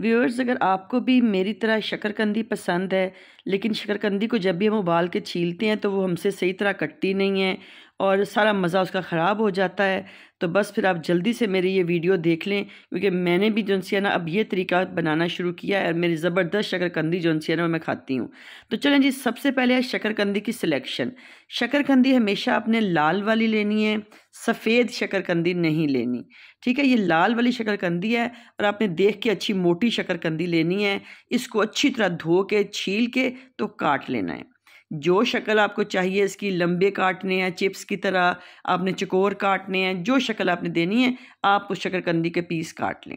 viewers अगर आपको भी मेरी तरह शकरकंदी पसंद है लेकिन शकरकंदी को जब भी हम उबाल के छीलते हैं तो वो हमसे सही तरह कटती नहीं है और सारा मज़ा उसका ख़राब हो जाता है तो बस फिर आप जल्दी से मेरी ये वीडियो देख लें क्योंकि मैंने भी जो ना अब ये तरीका बनाना शुरू किया है और मेरी ज़बरदस्त शकरकंदी जो ना मैं खाती हूँ तो चलें जी सबसे पहले है शक्करकंदी की सिलेक्शन शकरकंदी हमेशा आपने लाल वाली लेनी है सफ़ेद शकरकंदी नहीं लेनी ठीक है ये लाल वाली शकरकंदी है और आपने देख के अच्छी मोटी शकरकंदी लेनी है इसको अच्छी तरह धो के छील के तो काट लेना है जो शक्ल आपको चाहिए इसकी लंबे काटने हैं चिप्स की तरह आपने चकोर काटने हैं जो शक्ल आपने देनी है आप उस शक्लकंदी के पीस काट लें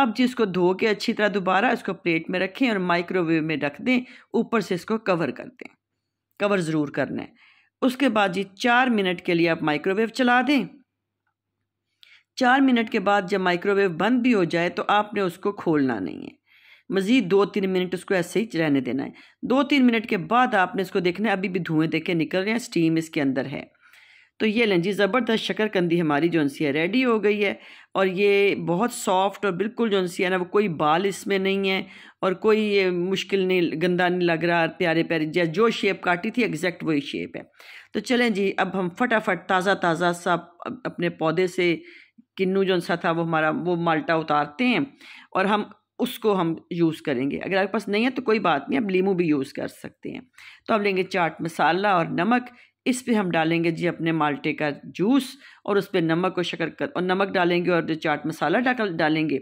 अब जी इसको धो के अच्छी तरह दोबारा इसको प्लेट में रखें और माइक्रोवेव में रख दें ऊपर से इसको कवर कर दें कवर ज़रूर करना है उसके बाद जी चार मिनट के लिए आप माइक्रोवेव चला दें चार मिनट के बाद जब माइक्रोवेव बंद भी हो जाए तो आपने उसको खोलना नहीं है मज़ीद दो तीन मिनट उसको ऐसे ही रहने देना है दो तीन मिनट के बाद आपने इसको देखना है अभी भी देख देखे निकल रहे हैं स्टीम इसके अंदर है तो ये लें जी ज़बरदस्त शक्करकंदी हमारी जो है रेडी हो गई है और ये बहुत सॉफ्ट और बिल्कुल जो सी है ना वो कोई बाल इसमें नहीं है और कोई मुश्किल नहीं गंदा नहीं लग रहा प्यारे प्यारे जैसे जो शेप काटी थी एग्जैक्ट वही शेप है तो चलें जी अब हम फटाफट ताज़ा ताज़ा सा अपने पौधे से किन्नू जो सा था वो हमारा वो माल्टा उतारते हैं और हम उसको हम यूज़ करेंगे अगर आपके पास नहीं है तो कोई बात नहीं आप लीमू भी यूज़ कर सकते हैं तो हम लेंगे चाट मसाला और नमक इस पे हम डालेंगे जी अपने माल्टे का जूस और उस पर नमक और शक्कर और नमक डालेंगे और जो चाट मसाला डालेंगे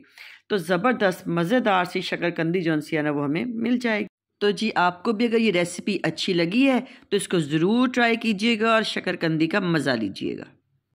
तो ज़बरदस्त मज़ेदार सी शक्करकंदी जो है ना वो हमें मिल जाएगी तो जी आपको भी अगर ये रेसिपी अच्छी लगी है तो इसको ज़रूर ट्राई कीजिएगा और शक्करकंदी का मज़ा लीजिएगा